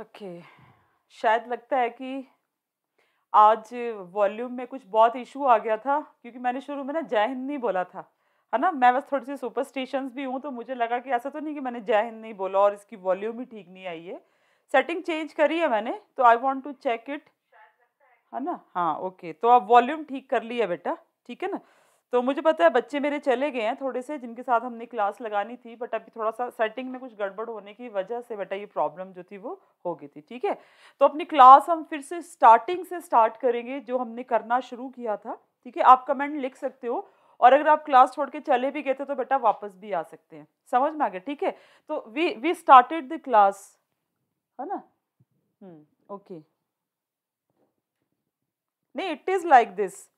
okay शायद लगता है कि आज वॉल्यूम में कुछ बहुत इशू आ गया था क्योंकि मैंने शुरू में ना जय हिंद नहीं बोला था है ना मैं बस थोड़ी सी सुपरस्टिशन भी हूँ तो मुझे लगा कि ऐसा तो नहीं कि मैंने जय हिंद नहीं बोला और इसकी वॉल्यूम ही ठीक नहीं आई है सेटिंग चेंज करी है मैंने तो I want to check it है ना हाँ ओके तो अब वॉल्यूम ठीक कर लिया बेटा ठीक है ना तो मुझे पता है बच्चे मेरे चले गए हैं थोड़े से जिनके साथ हमने क्लास लगानी थी बट अभी थोड़ा सा सेटिंग में कुछ गड़बड़ होने की वजह से बेटा ये प्रॉब्लम जो थी वो हो गई थी ठीक है तो अपनी क्लास हम फिर से स्टार्टिंग से स्टार्ट करेंगे जो हमने करना शुरू किया था ठीक है आप कमेंट लिख सकते हो और अगर आप क्लास छोड़ के चले भी गए थे तो बेटा वापस भी आ सकते हैं समझ में आ गया ठीक है तो we we started the class है ना ओके हम्म, नहीं it is like this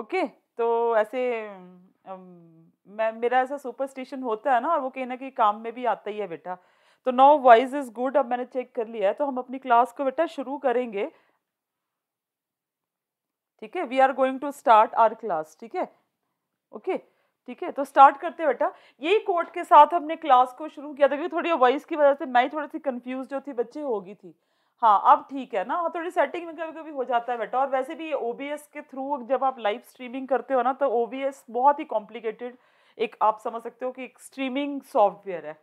okay तो ऐसे मैं मेरा ऐसा सुपरस्टिशन होता है ना और वो कहीं ना कहीं काम में भी आता ही है बेटा तो नो वॉइस इज़ गुड अब मैंने चेक कर लिया है तो हम अपनी क्लास को बेटा शुरू करेंगे ठीक है we are going to start our class ठीक है ओके ठीक है तो स्टार्ट करते हैं बेटा यही कोर्ट के साथ हमने क्लास को शुरू किया था क्योंकि थोड़ी वॉइस की वजह से मैं थोड़ी सी कंफ्यूज जो थी बच्चे होगी थी हाँ अब ठीक है ना हाँ, थोड़ी सेटिंग में कभी कभी हो जाता है बेटा और वैसे भी ओ के थ्रू जब आप लाइव स्ट्रीमिंग करते हो ना तो ओ बहुत ही कॉम्प्लिकेटेड एक आप समझ सकते हो कि एक स्ट्रीमिंग सॉफ्टवेयर है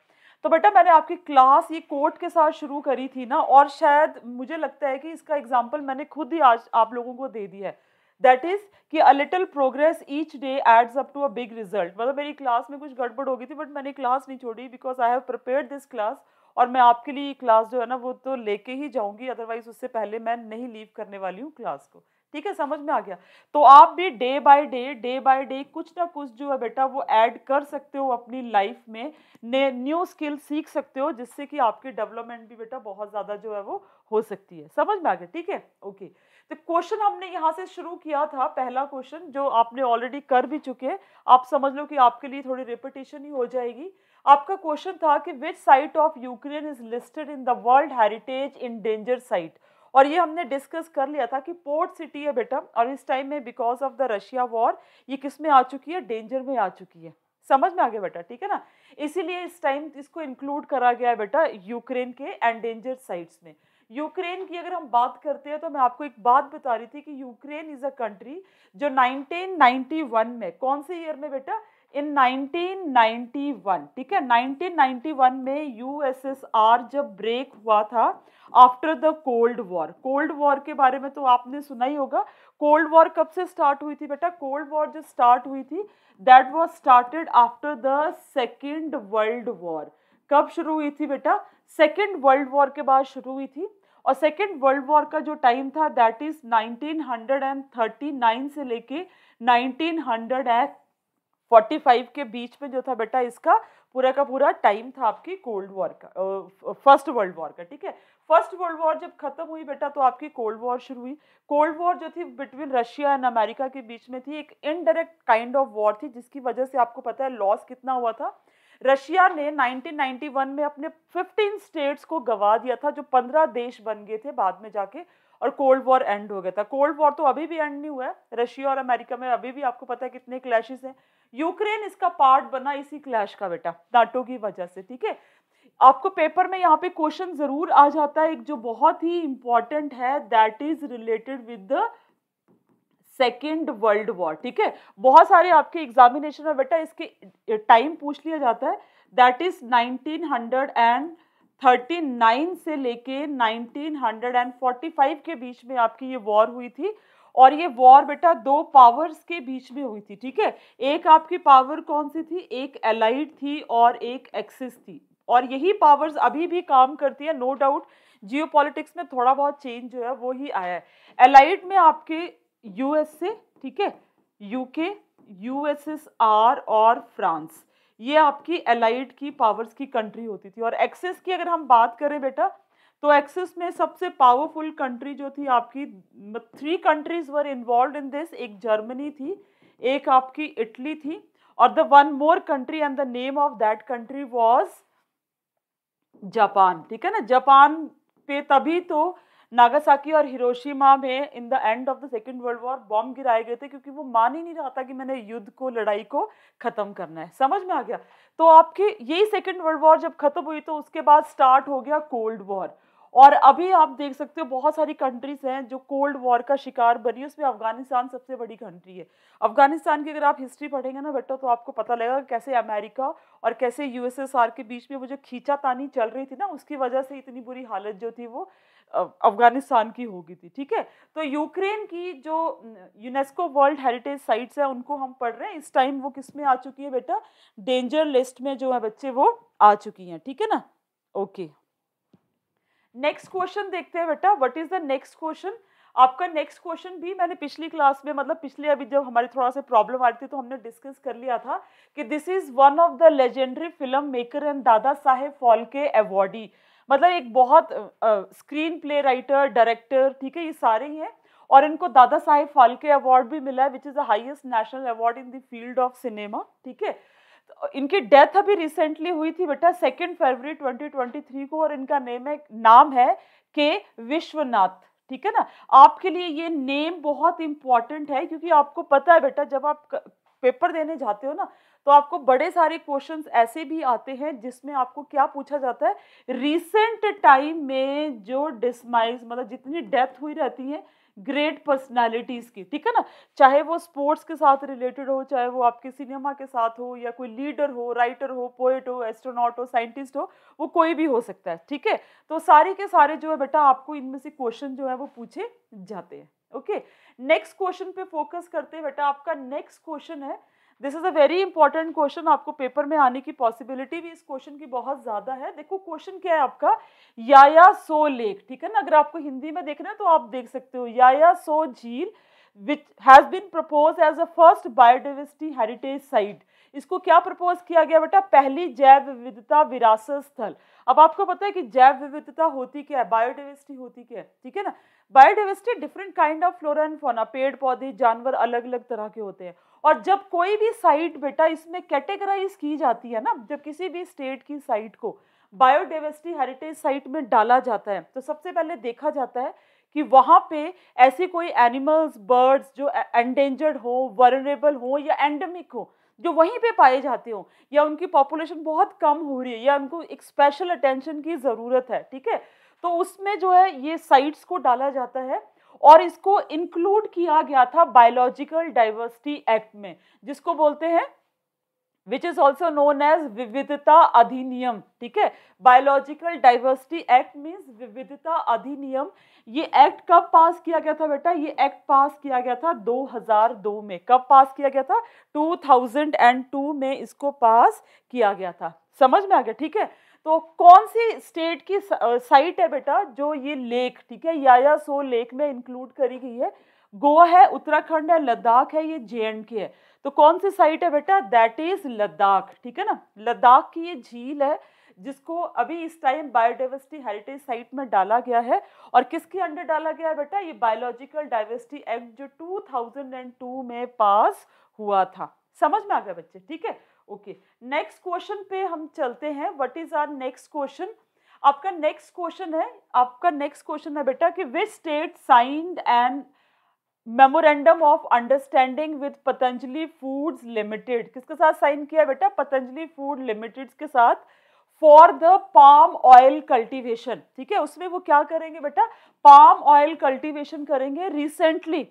तो बेटा मैंने आपकी क्लास ये कोर्ट के साथ शुरू करी थी ना और शायद मुझे लगता है कि इसका एग्जाम्पल मैंने खुद ही आज आप लोगों को दे दी है दैट इज़ कि a little progress each day adds up to a big result मतलब मेरी क्लास में कुछ गड़बड़ हो गई थी बट मैंने क्लास नहीं छोड़ी because I have prepare this class और मैं आपके लिए क्लास जो है ना वो तो लेके ही जाऊंगी अदरवाइज उससे पहले मैं नहीं लीव करने वाली हूँ क्लास को ठीक है समझ में आ गया तो आप भी day by day day by day कुछ ना कुछ जो है बेटा वो ऐड कर सकते हो अपनी लाइफ में न्यू स्किल सीख सकते हो जिससे कि आपकी डेवलपमेंट भी बेटा बहुत ज़्यादा जो है वो हो सकती है समझ में आ गया ठीक है ओके तो क्वेश्चन हमने यहाँ से शुरू किया था पहला क्वेश्चन जो आपने ऑलरेडी कर भी चुके हैं आप समझ लो कि आपके लिए थोड़ी रिपीटेशन ही हो जाएगी आपका क्वेश्चन था कि which site of Ukraine is listed in the world heritage in danger site और ये हमने डिस्कस कर लिया था कि पोर्ट सिटी है बेटा और इस टाइम में because of the Russia war ये किस में आ चुकी है डेंजर में आ चुकी है समझ में आ गया बेटा ठीक है ना इसीलिए इस टाइम इसको इंक्लूड करा गया है बेटा यूक्रेन के एंडेंजर साइट्स में यूक्रेन की अगर हम बात करते हैं तो मैं आपको एक बात बता रही थी कि यूक्रेन इज़ अ कंट्री जो 1991 में कौन से ईयर में बेटा इन 1991 ठीक है 1991 में यूएसएसआर जब ब्रेक हुआ था after the cold war cold war के बारे में तो आपने सुना ही होगा कोल्ड वॉर कब से स्टार्ट हुई थी बेटा कोल्ड वॉर जो स्टार्ट हुई थी that was started after the second world war कब शुरू हुई थी बेटा सेकेंड वर्ल्ड वॉर के बाद शुरू हुई थी और सेकेंड वर्ल्ड वॉर का जो टाइम था दैट इज़ 1939 से लेके फोर्टी फाइव के बीच में जो था बेटा इसका पूरा का पूरा टाइम था आपकी कोल्ड वॉर का फर्स्ट वर्ल्ड वॉर का ठीक है फर्स्ट वर्ल्ड वॉर जब खत्म हुई बेटा तो आपकी कोल्ड वॉर शुरू हुई कोल्ड वॉर जो थी बिटवीन रशिया एंड अमेरिका के बीच में थी एक इनडायरेक्ट काइंड ऑफ वॉर थी जिसकी वजह से आपको पता है लॉस कितना हुआ था रशिया ने 1991 में अपने 15 स्टेट्स को गवा दिया था जो 15 देश बन गए थे बाद में जाके और कोल्ड वॉर एंड हो गया था कोल्ड वॉर तो अभी भी एंड नहीं हुआ है रशिया और अमेरिका में अभी भी आपको पता है कितने क्लैशेज हैं यूक्रेन इसका पार्ट बना इसी क्लैश का बेटा नाटो की वजह से ठीक है आपको पेपर में यहाँ पे क्वेश्चन जरूर आ जाता है एक जो बहुत ही इंपॉर्टेंट है that is related with the second world war ठीक है बहुत सारे आपके एग्जामिनेशन में बेटा इसके टाइम पूछ लिया जाता है that is nineteen hundred and 1939 से लेके 1945 के बीच में आपकी ये वॉर हुई थी और ये वॉर बेटा दो पावर्स के बीच में हुई थी ठीक है एक आपकी पावर कौन सी थी एक एलाइड थी और एक एक्सिस थी और यही पावर्स अभी भी काम करती है नो डाउट जियो में थोड़ा बहुत चेंज जो है वो ही आया है एलाइड में आपके यूएसए ठीक है यूके यूएसएसआर और फ्रांस ये आपकी एलाइड की पावर्स की कंट्री होती थी और एक्सेस की अगर हम बात करें बेटा तो एक्सेस में सबसे पावरफुल कंट्री जो थी आपकी three countries were involved in this एक जर्मनी थी एक आपकी इटली थी और the one more country and the name of that country was Japan ठीक है ना जापान पे तभी तो नागासाकी और हिरोशिमा में in the end of the second world war bomb गिराए गए थे क्योंकि वो मान ही नहीं रहा था कि मैंने युद्ध को लड़ाई को ख़त्म करना है समझ में आ गया तो आपकी यही सेकेंड वर्ल्ड वॉर जब ख़त्म हुई तो उसके बाद स्टार्ट हो गया कोल्ड वॉर और अभी आप देख सकते हो बहुत सारी कंट्रीज हैं जो कोल्ड वॉर का शिकार बनी उसमें अफगानिस्तान सबसे बड़ी कंट्री है अफगानिस्तान की अगर आप हिस्ट्री पढ़ेंगे ना बेटा तो आपको पता लगेगा कैसे अमेरिका और कैसे यूएसएसआर के बीच में वो जो खींचा तानी चल रही थी ना उसकी वजह से इतनी बुरी हालत जो थी वो अफगानिस्तान की हो गई थी ठीक है तो यूक्रेन की जो यूनेस्को वर्ल्ड हेरिटेज साइट्स हैं उनको हम पढ़ रहे हैं इस टाइम वो किस में आ चुकी है बेटा डेंजर लिस्ट में जो है बच्चे वो आ चुकी हैं ठीक है ना ओके नेक्स्ट क्वेश्चन देखते हैं बेटा what is the next question आपका नेक्स्ट क्वेश्चन भी मैंने पिछली क्लास में मतलब पिछले अभी जब हमारी थोड़ा सा प्रॉब्लम आ रही थी तो हमने डिस्कस कर लिया था कि this is one of the legendary film maker and Dada Saheb Phalke awardee मतलब एक बहुत स्क्रीन प्ले राइटर डायरेक्टर ठीक है ये सारे ही हैं और इनको दादा साहेब फाल्के अवार्ड भी मिला है which is the highest national award in the field of cinema ठीक है इनकी डेथ अभी रिसेंटली हुई थी बेटा सेकेंड फरवरी 2023 को और इनका नेम है नाम है के विश्वनाथ ठीक है ना आपके लिए ये नेम बहुत इंपॉर्टेंट है क्योंकि आपको पता है बेटा जब आप पेपर देने जाते हो ना तो आपको बड़े सारे क्वेश्चन ऐसे भी आते हैं जिसमें आपको क्या पूछा जाता है रिसेंट टाइम में जो डिसमाइज मतलब जितनी डेथ हुई रहती है ग्रेट पर्सनालिटीज़ की ठीक है ना चाहे वो स्पोर्ट्स के साथ रिलेटेड हो चाहे वो आपके सिनेमा के साथ हो या कोई लीडर हो राइटर हो पोएट हो एस्ट्रोनॉट हो साइंटिस्ट हो वो कोई भी हो सकता है ठीक है तो सारे के सारे जो है बेटा आपको इनमें से क्वेश्चन जो है वो पूछे जाते हैं ओके नेक्स्ट क्वेश्चन पे फोकस करते हैं बेटा आपका नेक्स्ट क्वेश्चन है this is a very important question आपको पेपर में आने की पॉसिबिलिटी भी इस क्वेश्चन की बहुत ज़्यादा है देखो क्वेश्चन क्या है आपका याया सो लेक ठीक है ना अगर आपको हिंदी में देखना है तो आप देख सकते हो याया सो झील which has been propose as a first biodiversity heritage site इसको क्या प्रपोज किया गया बेटा पहली जैव विविधता विरासत स्थल अब आपको पता है कि जैव विविधता होती क्या है बायोडाइवर्सिटी होती क्या है ठीक है ना biodiversity different kind of flora and fauna पेड़ पौधे जानवर अलग अलग तरह के होते हैं और जब कोई भी साइट बेटा इसमें कैटेगराइज की जाती है ना जब किसी भी स्टेट की साइट को बायोडाइवर्सिटी हेरिटेज साइट में डाला जाता है तो सबसे पहले देखा जाता है कि वहाँ पे ऐसे कोई एनिमल्स बर्ड्स जो एंडेंजर्ड हो वर्नरेबल हो या एंडेमिक हो जो वहीं पे पाए जाते हो या उनकी पॉपुलेशन बहुत कम हो रही है या उनको एक स्पेशल अटेंशन की ज़रूरत है ठीक है तो उसमें जो है ये साइट्स को डाला जाता है और इसको इंक्लूड किया गया था बायोलॉजिकल डाइवर्सिटी एक्ट में जिसको बोलते हैं which is also known as विविधता अधिनियम ठीक है बायोलॉजिकल डाइवर्सिटी एक्ट मीन्स विविधता अधिनियम ये एक्ट कब पास किया गया था बेटा ये एक्ट पास किया गया था 2002 में कब पास किया गया था 2002 में इसको पास किया गया था समझ में आ गया ठीक है तो कौन सी स्टेट की साइट है बेटा जो ये लेक ठीक है या, या सो लेक में इंक्लूड करी गई है गोवा है उत्तराखंड है लद्दाख है ये जे एंड के है तो कौन सी साइट है बेटा दैट इज लद्दाख ठीक है ना लद्दाख की ये झील है जिसको अभी इस टाइम बायोडाइवर्सिटी हेरिटेज साइट में डाला गया है और किसके अंडर डाला गया है बेटा ये बायोलॉजिकल डाइवर्सिटी एक्ट जो 2002 में पास हुआ था समझ में आ गया बच्चे ठीक है ओके नेक्स्ट क्वेश्चन पे हम चलते हैं what is our next question आपका नेक्स्ट क्वेश्चन है आपका नेक्स्ट क्वेश्चन है बेटा कि which state signed and memorandum of understanding with Patanjali foods limited किसके साथ साइन किया बेटा पतंजलि फूड लिमिटेड के साथ for the palm oil cultivation ठीक है उसमें वो क्या करेंगे बेटा पाम ऑयल कल्टिवेशन करेंगे रिसेंटली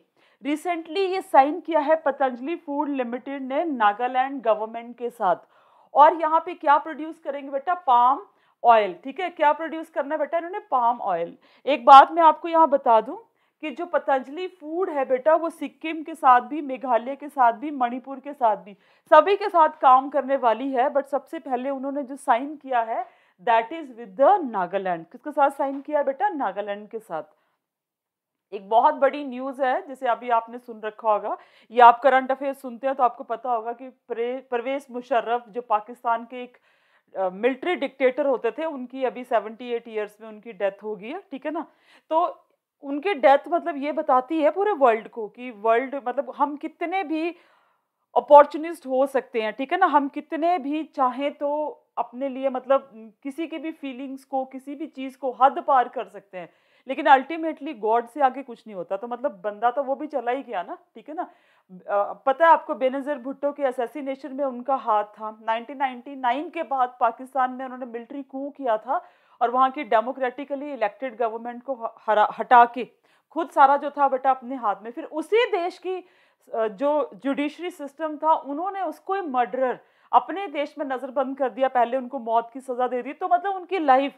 रिसेंटली ये साइन किया है पतंजलि फूड लिमिटेड ने नागालैंड गवर्नमेंट के साथ और यहाँ पे क्या प्रोड्यूस करेंगे बेटा पाम ऑयल ठीक है क्या प्रोड्यूस करना है बेटा इन्होंने पाम ऑयल एक बात मैं आपको यहाँ बता दूँ कि जो पतंजलि फूड है बेटा वो सिक्किम के साथ भी मेघालय के साथ भी मणिपुर के साथ भी सभी के साथ काम करने वाली है बट सबसे पहले उन्होंने जो साइन किया है that is with the Nagaland किसके साथ साइन किया है बेटा नागालैंड के साथ एक बहुत बड़ी न्यूज़ है जिसे अभी आपने सुन रखा होगा या आप करंट अफेयर सुनते हैं तो आपको पता होगा कि परवेज मुशर्रफ जो पाकिस्तान के एक मिलिट्री डिक्टेटर होते थे उनकी अभी सेवेंटी एट ईयर्स में उनकी डेथ हो गई है ठीक है ना तो उनकी डेथ मतलब ये बताती है पूरे वर्ल्ड को कि वर्ल्ड मतलब हम कितने भी अपॉर्चुनिस्ट हो सकते हैं ठीक है ना हम कितने भी चाहें तो अपने लिए मतलब किसी के भी फीलिंग्स को किसी भी चीज़ को हद पार कर सकते हैं लेकिन अल्टीमेटली गॉड से आगे कुछ नहीं होता तो मतलब बंदा तो वो भी चला ही गया ना ठीक है ना पता है आपको बेनज़र भुट्टो के असेसिनेशन में उनका हाथ था 1999 के बाद पाकिस्तान में उन्होंने मिलिट्री कू किया था और वहाँ की डेमोक्रेटिकली इलेक्टेड गवर्नमेंट को हरा हटा के खुद सारा जो था बेटा अपने हाथ में फिर उसी देश की जो जुडिशरी सिस्टम था उन्होंने उसको मर्डरर अपने देश में नज़रबंद कर दिया पहले उनको मौत की सज़ा दे दी तो मतलब उनकी लाइफ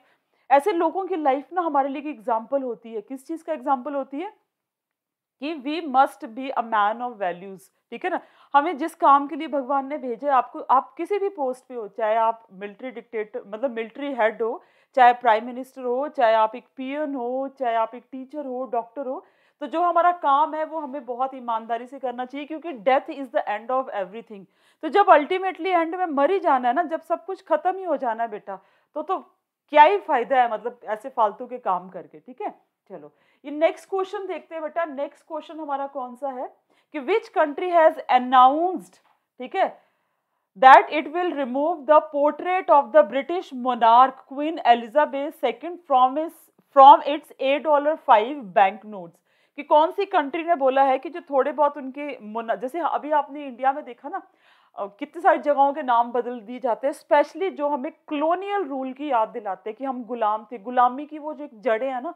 ऐसे लोगों की लाइफ ना हमारे लिए एग्जाम्पल होती है किस चीज़ का एग्जाम्पल होती है कि we must be a man of values ठीक है ना हमें जिस काम के लिए भगवान ने भेजा है आपको आप किसी भी पोस्ट पे हो चाहे आप मिलिट्री डिक्टेटर मतलब मिलिट्री हेड हो चाहे प्राइम मिनिस्टर हो चाहे आप एक पीएन हो चाहे आप एक टीचर हो डॉक्टर हो तो जो हमारा काम है वो हमें बहुत ईमानदारी से करना चाहिए क्योंकि death is the end of everything तो जब अल्टीमेटली एंड में मर ही जाना है ना जब सब कुछ खत्म ही हो जाना है बेटा तो तो क्या ही फायदा है मतलब ऐसे फालतू के काम करके ठीक है चलो ये नेक्स्ट क्वेश्चन देखते हैं बेटा नेक्स्ट क्वेश्चन हमारा कौन सा है कि विच कंट्री हैज अनाउंस्ड ठीक है that it will remove the portrait of the British monarch queen Elizabeth II from his from its a dollar five bank notes कि कौन सी कंट्री ने बोला है कि जो थोड़े बहुत उनके जैसे अभी आपने इंडिया में देखा ना कितनी सारी जगहों के नाम बदल दिए जाते हैं स्पेशली जो हमें कलोनियल रूल की याद दिलाते हैं कि हम गुलाम थे गुलामी की वो जो एक जड़ें हैं ना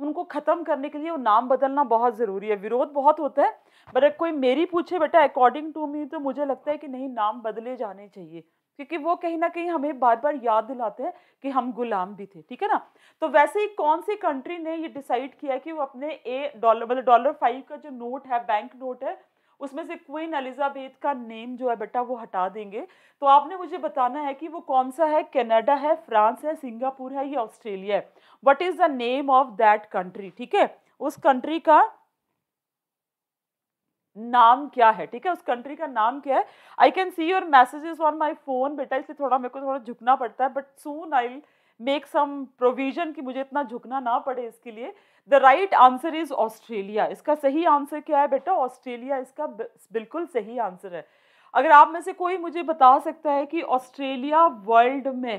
उनको ख़त्म करने के लिए वो नाम बदलना बहुत ज़रूरी है विरोध बहुत होता है बट अगर कोई मेरी पूछे बेटा अकॉर्डिंग टू मी तो मुझे लगता है कि नहीं नाम बदले जाने चाहिए क्योंकि वो कहीं ना कहीं हमें बार बार याद दिलाते हैं कि हम गुलाम भी थे ठीक है ना तो वैसे ही कौन सी कंट्री ने ये डिसाइड किया कि वो अपने ए डॉलर मतलब डॉलर फाइव का जो नोट है बैंक नोट है उसमें से क्वीन एलिजाबेथ का नेम जो है बेटा वो हटा देंगे तो आपने मुझे बताना है कि वो कौन सा है कनाडा है फ्रांस है सिंगापुर है या ऑस्ट्रेलिया है what is the name of that country ठीक है उस कंट्री का नाम क्या है ठीक है उस कंट्री का नाम क्या है I can see your messages on my phone बेटा इसलिए थोड़ा मेरे को थोड़ा झुकना पड़ता है but soon I make some provision कि मुझे इतना झुकना ना पड़े इसके लिए the right answer is Australia इसका सही आंसर क्या है बेटा ऑस्ट्रेलिया इसका बिल्कुल सही आंसर है अगर आप में से कोई मुझे बता सकता है कि ऑस्ट्रेलिया वर्ल्ड में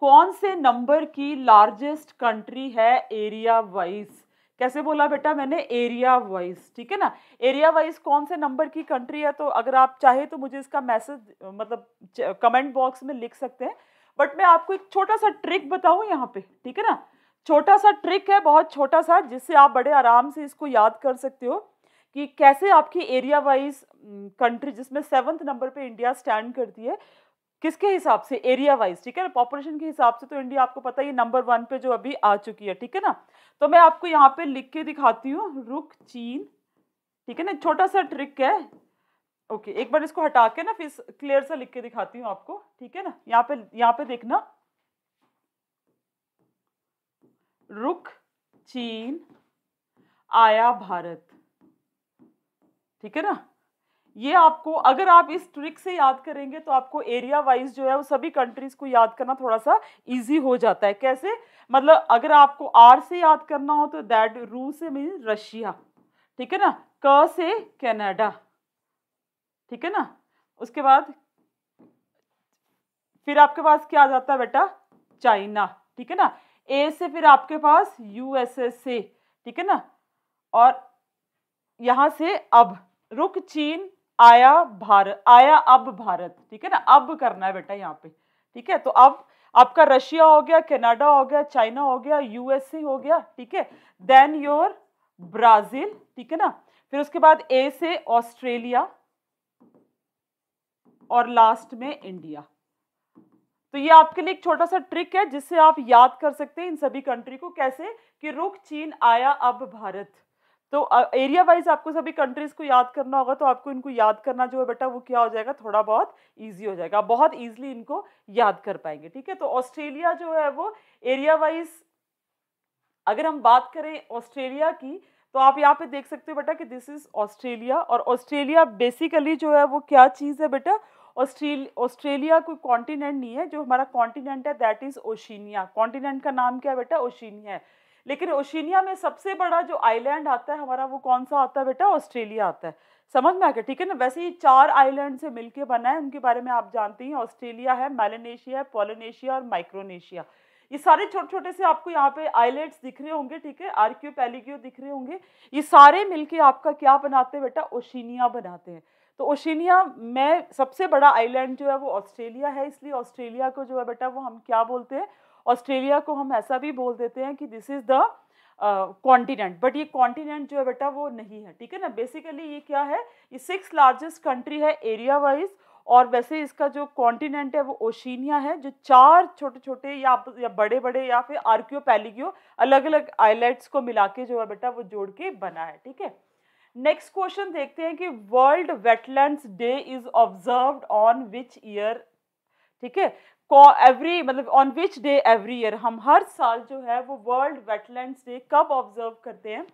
कौन से नंबर की लार्जेस्ट कंट्री है एरिया वाइज कैसे बोला बेटा मैंने एरिया वाइज ठीक है ना एरिया वाइज कौन से नंबर की कंट्री है तो अगर आप चाहे तो मुझे इसका मैसेज मतलब कमेंट बॉक्स में लिख सकते हैं बट मैं आपको एक छोटा सा ट्रिक बताऊं यहाँ पे ठीक है ना छोटा सा ट्रिक है बहुत छोटा सा जिससे आप बड़े आराम से इसको याद कर सकते हो कि कैसे आपकी एरिया वाइज कंट्री जिसमें सेवन्थ नंबर पे इंडिया स्टैंड करती है किसके हिसाब से एरिया वाइज ठीक है ना पॉपुलेशन के हिसाब से तो इंडिया आपको पता है नंबर वन पे जो अभी आ चुकी है ठीक है ना तो मैं आपको यहाँ पे लिख के दिखाती हूँ रुक चीन ठीक है ना छोटा सा ट्रिक है ओके एक बार इसको हटा के ना फिर क्लियर सा लिख के दिखाती हूँ आपको ठीक है ना यहाँ पे यहाँ पे देखना रुक चीन आया भारत ठीक है ना ये आपको अगर आप इस ट्रिक से याद करेंगे तो आपको एरिया वाइज जो है वो सभी कंट्रीज को याद करना थोड़ा सा इजी हो जाता है कैसे मतलब अगर आपको आर से याद करना हो तो दैट रू से मीन रशिया ठीक है ना क से कनाडा ठीक है ना उसके बाद फिर आपके पास क्या आ जाता है बेटा चाइना ठीक है ना ए से फिर आपके पास यू एस एस से ठीक है ना और यहाँ से अब रुक चीन आया भारत आया अब भारत ठीक है ना अब करना है बेटा यहाँ पे ठीक है तो अब आपका रशिया हो गया कनाडा हो गया चाइना हो गया यूएसए हो गया ठीक है देन योर ब्राजील ठीक है ना फिर उसके बाद ए से ऑस्ट्रेलिया और लास्ट में इंडिया तो ये आपके लिए एक छोटा सा ट्रिक है जिससे आप याद कर सकते हैं इन सभी कंट्री को कैसे कि रुख चीन आया अब भारत तो एरिया वाइज आपको सभी कंट्रीज को याद करना होगा तो आपको इनको याद करना जो है बेटा वो क्या हो जाएगा थोड़ा बहुत इजी हो जाएगा आप बहुत इजीली इनको याद कर पाएंगे ठीक है तो ऑस्ट्रेलिया जो है वो एरिया वाइज अगर हम बात करें ऑस्ट्रेलिया की तो आप यहाँ पे देख सकते हो बेटा कि दिस इज़ ऑस्ट्रेलिया और ऑस्ट्रेलिया बेसिकली जो है वो क्या चीज़ है बेटा ऑस्ट्रेलिया ऑस्ट्रेलिया कोई कॉन्टिनेंट नहीं है जो हमारा कॉन्टिनेंट है दैट इज़ ओशिनिया कॉन्टिनेंट का नाम क्या है बेटा ओशिनिया है लेकिन ओशिनिया में सबसे बड़ा जो आइलैंड आता है हमारा वो कौन सा आता है बेटा ऑस्ट्रेलिया आता है समझ में आ गया ठीक है ना वैसे ये चार आइलैंड से मिलके बना है उनके बारे में आप जानते हैं ऑस्ट्रेलिया है मेलेनेशिया है पोलोनेशिया और माइक्रोनेशिया ये सारे छोटे छोटे से आपको यहाँ पे आइलैंड्स दिख रहे होंगे ठीक है आर्क्यू पैलिक्यू दिख रहे होंगे ये सारे मिलके आपका क्या बनाते हैं बेटा ओशिनिया बनाते हैं तो ओशिनिया में सबसे बड़ा आइलैंड जो है वो ऑस्ट्रेलिया है इसलिए ऑस्ट्रेलिया को जो है बेटा वो हम क्या बोलते हैं ऑस्ट्रेलिया को हम ऐसा भी बोल देते हैं कि this is the continent but ये कॉन्टिनेंट जो है बेटा वो नहीं है ठीक है ना बेसिकली ये क्या है ये सिक्स लार्जेस्ट कंट्री है एरिया वाइज और वैसे इसका जो कॉन्टिनेंट है वो ओशिनिया है जो चार छोटे छोटे या या बड़े बड़े या फिर आर्क्यो पैलिगियो अलग अलग आइलैंड्स को मिला के जो है बेटा वो जोड़ के बना है ठीक है नेक्स्ट क्वेश्चन देखते हैं कि world wetland day is observe on which year ठीक है एवरी मतलब on which day every year हम हर साल जो है वो वर्ल्ड वेटलैंड डे कब ऑब्जर्व करते हैं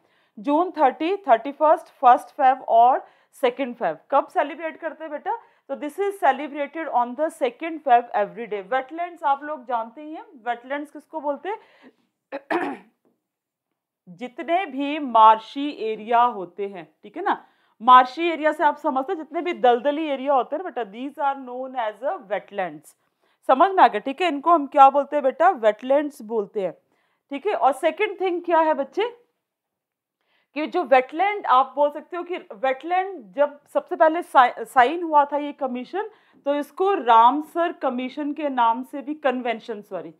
June thirty thirty first first Feb और सेकेंड फेब कब सेलिब्रेट करते हैं बेटा तो this is celebrated on the second Feb every day wetland आप लोग जानते ही हैं वेटलैंड किसको बोलते हैं जितने भी मार्शी एरिया होते हैं ठीक है ना मार्शी एरिया से आप समझते हैं जितने भी दलदली एरिया होते हैं बेटा these are known as a wetlands समझ में आ गया ठीक है इनको हम क्या बोलते हैं बेटा वेटलैंड्स बोलते हैं ठीक है और सेकंड थिंग क्या है बच्चे कि जो वेटलैंड आप बोल सकते हो कि वेटलैंड जब सबसे पहले साइन हुआ था ये कमीशन तो इसको रामसर कमीशन के नाम से भी कन्वेंशन सॉरी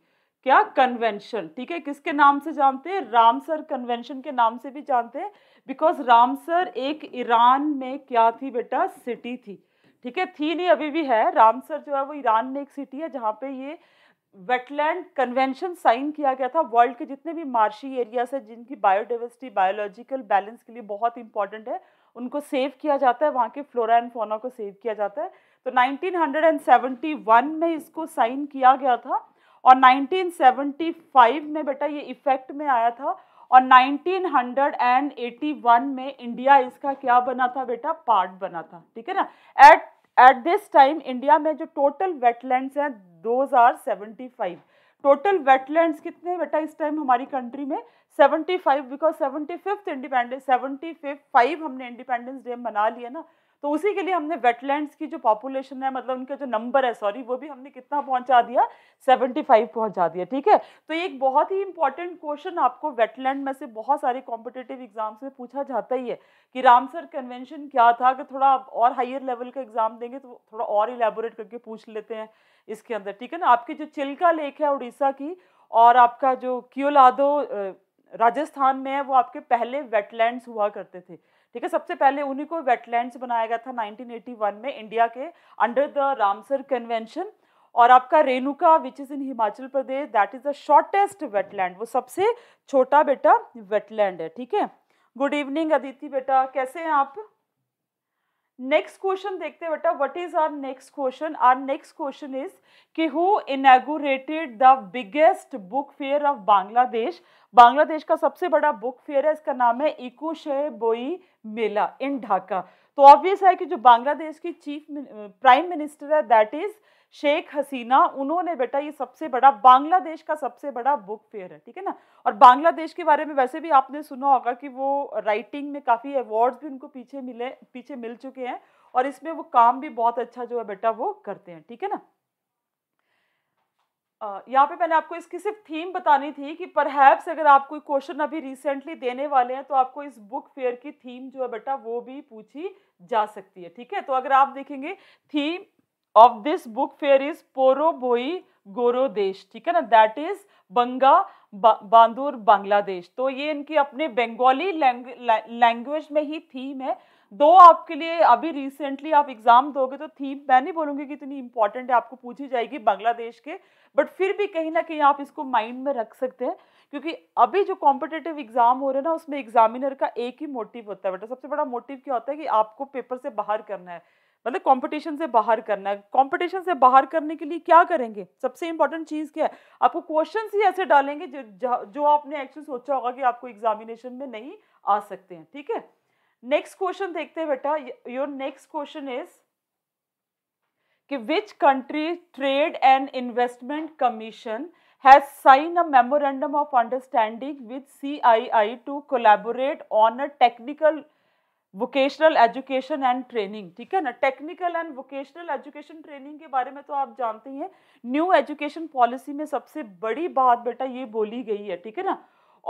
क्या कन्वेंशन ठीक है किसके नाम से जानते हैं रामसर कन्वेंशन के नाम से भी जानते हैं बिकॉज रामसर एक ईरान में क्या थी बेटा सिटी थी ठीक है थी नहीं अभी भी है रामसर जो है वो ईरान में एक सिटी है जहाँ पे ये वेटलैंड कन्वेंशन साइन किया गया था वर्ल्ड के जितने भी मार्शी एरियाज हैं जिनकी बायोडाइवर्सिटी बायोलॉजिकल बैलेंस के लिए बहुत इंपॉर्टेंट है उनको सेव किया जाता है वहाँ के फ्लोरा एंड फोना को सेव किया जाता है तो 1971 में इसको साइन किया गया था और 1975 में बेटा ये इफेक्ट में आया था और 1981 में इंडिया इसका क्या बना था बेटा पार्ट बना था ठीक है ना at at this time India में जो टोटल वेटलैंड्स हैं दो फाइव टोटल वेटलैंड्स कितने बेटा इस टाइम हमारी कंट्री में seventy five because seventy fifth independence seventy five हमने इंडिपेंडेंस डे मना लिया ना तो उसी के लिए हमने वेटलैंड्स की जो पॉपुलेशन है मतलब उनका जो नंबर है सॉरी वो भी हमने कितना पहुंचा दिया 75 पहुंचा दिया ठीक है तो एक बहुत ही इंपॉर्टेंट क्वेश्चन आपको वेटलैंड में से बहुत सारे कॉम्पिटेटिव एग्जाम्स में पूछा जाता ही है कि रामसर कन्वेंशन क्या था अगर थोड़ा आप और हाइयर लेवल का एग्जाम देंगे तो थोड़ा और इलेबोरेट करके पूछ लेते हैं इसके अंदर ठीक है ना आपकी जो चिल्का लेक है उड़ीसा की और आपका जो क्योलादो राजस्थान में है वो आपके पहले वेटलैंड्स हुआ करते थे ठीक है सबसे पहले उन्हीं को वेटलैंड्स बनाया गया था 1981 में इंडिया के अंडर द रामसर कन्वेंशन और आपका Renuka which is in Himachal Pradesh that is the shortest wetland वो सबसे छोटा बेटा वेटलैंड है ठीक है गुड इवनिंग अदिति बेटा कैसे हैं आप नेक्स्ट क्वेश्चन देखते हैं बेटा what is our next question our next question is कि who inaugurated the biggest book fair of Bangladesh Bangladesh का सबसे बड़ा बुक फेयर है इसका नाम है इकोशे बोई मेला इन ढाका तो ऑब्वियस है कि जो बांग्लादेश की चीफ प्राइम मिनिस्टर है दैट इज शेख हसीना उन्होंने बेटा ये सबसे बड़ा बांग्लादेश का सबसे बड़ा बुक फेयर है ठीक है ना और बांग्लादेश के बारे में वैसे भी आपने सुना होगा कि वो राइटिंग में काफ़ी अवार्ड्स भी उनको पीछे मिले पीछे मिल चुके हैं और इसमें वो काम भी बहुत अच्छा जो है बेटा वो करते हैं ठीक है ना यहाँ पे मैंने आपको इसकी सिर्फ थीम बतानी थी कि परहैप्स अगर आप कोई क्वेश्चन अभी रिसेंटली देने वाले हैं तो आपको इस बुक फेयर की थीम जो है बेटा वो भी पूछी जा सकती है ठीक है तो अगर आप देखेंगे theme of this book fair is पोरो बोई गोरो देश ठीक है ना that is Bangabandhu Bangladesh तो ये इनकी अपने बंगाली लैंग्वेज में ही थीम है दो आपके लिए अभी रिसेंटली आप एग्ज़ाम दोगे तो थीम मैं नहीं बोलूंगी कि इतनी इंपॉर्टेंट है आपको पूछी जाएगी बांग्लादेश के बट फिर भी कहीं ना कहीं आप इसको माइंड में रख सकते हैं क्योंकि अभी जो कॉम्पिटेटिव एग्ज़ाम हो रहे हैं ना उसमें एग्जामिनर का एक ही मोटिव होता है बेटा सबसे बड़ा मोटिव क्या होता है कि आपको पेपर से बाहर करना है मतलब कंपटीशन से बाहर करना है कंपटीशन से बाहर करने के लिए क्या करेंगे सबसे इंपॉर्टेंट चीज़ क्या है आपको क्वेश्चंस ही ऐसे डालेंगे जो जो आपने एक्चुअली सोचा होगा कि आपको एग्जामिनेशन में नहीं आ सकते हैं ठीक है नेक्स्ट क्वेश्चन देखते हैं बेटा योर नेक्स्ट क्वेश्चन इज कि which country trade and investment commission has sign a memorandum of understanding with CII to collaborate on a technical vocational education and training ठीक है ना technical and vocational education training के बारे में तो आप जानते ही हैं न्यू एजुकेशन पॉलिसी में सबसे बड़ी बात बेटा ये बोली गई है ठीक है ना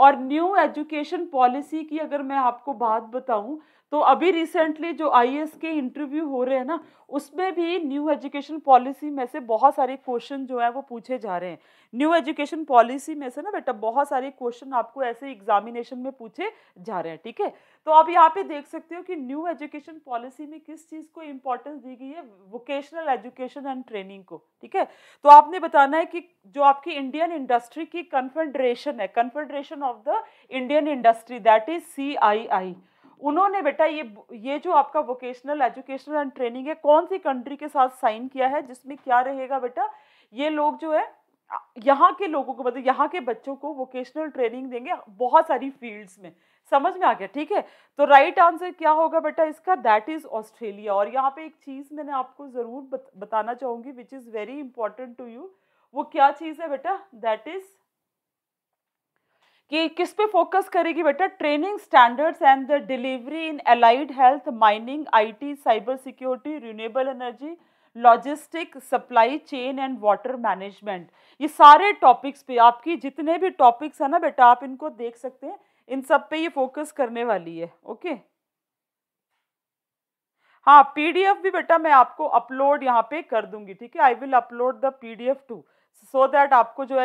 और न्यू एजुकेशन पॉलिसी की अगर मैं आपको बात बताऊं तो अभी रिसेंटली जो आई के इंटरव्यू हो रहे हैं ना उसमें भी न्यू एजुकेशन पॉलिसी में से बहुत सारे क्वेश्चन जो है वो पूछे जा रहे हैं न्यू एजुकेशन पॉलिसी में से ना बेटा बहुत सारे क्वेश्चन आपको ऐसे एग्जामिनेशन में पूछे जा रहे हैं ठीक है तो आप यहाँ पे देख सकते हो कि न्यू एजुकेशन पॉलिसी में किस चीज़ को इम्पोर्टेंस दी गई है वोकेशनल एजुकेशन एंड ट्रेनिंग को ठीक है तो आपने बताना है कि जो आपकी इंडियन इंडस्ट्री की कन्फेडरेशन है confederation of the Indian industry that is C I I उन्होंने बेटा ये ये जो आपका वोकेशनल एजुकेशनल एंड ट्रेनिंग है कौन सी कंट्री के साथ साइन किया है जिसमें क्या रहेगा बेटा ये लोग जो है यहाँ के लोगों को मतलब यहाँ के बच्चों को वोकेशनल ट्रेनिंग देंगे बहुत सारी फील्ड्स में समझ में आ गया ठीक है तो राइट आंसर क्या होगा बेटा इसका दैट इज़ ऑस्ट्रेलिया और यहाँ पे एक चीज़ मैंने आपको ज़रूर बत, बताना चाहूँगी which is very important to you वो क्या चीज़ है बेटा दैट इज़ कि किस पे फोकस करेगी बेटा training standards and the delivery in allied health mining IT cyber security renewable energy logistic supply chain and water management ये सारे टॉपिक्स पे आपकी जितने भी टॉपिक्स हैं ना बेटा आप इनको देख सकते हैं इन सब पे ये फोकस करने वाली है ओके हाँ पीडीएफ भी बेटा मैं आपको अपलोड यहाँ पे कर दूंगी ठीक है I will upload the PDF to so that आपको जो है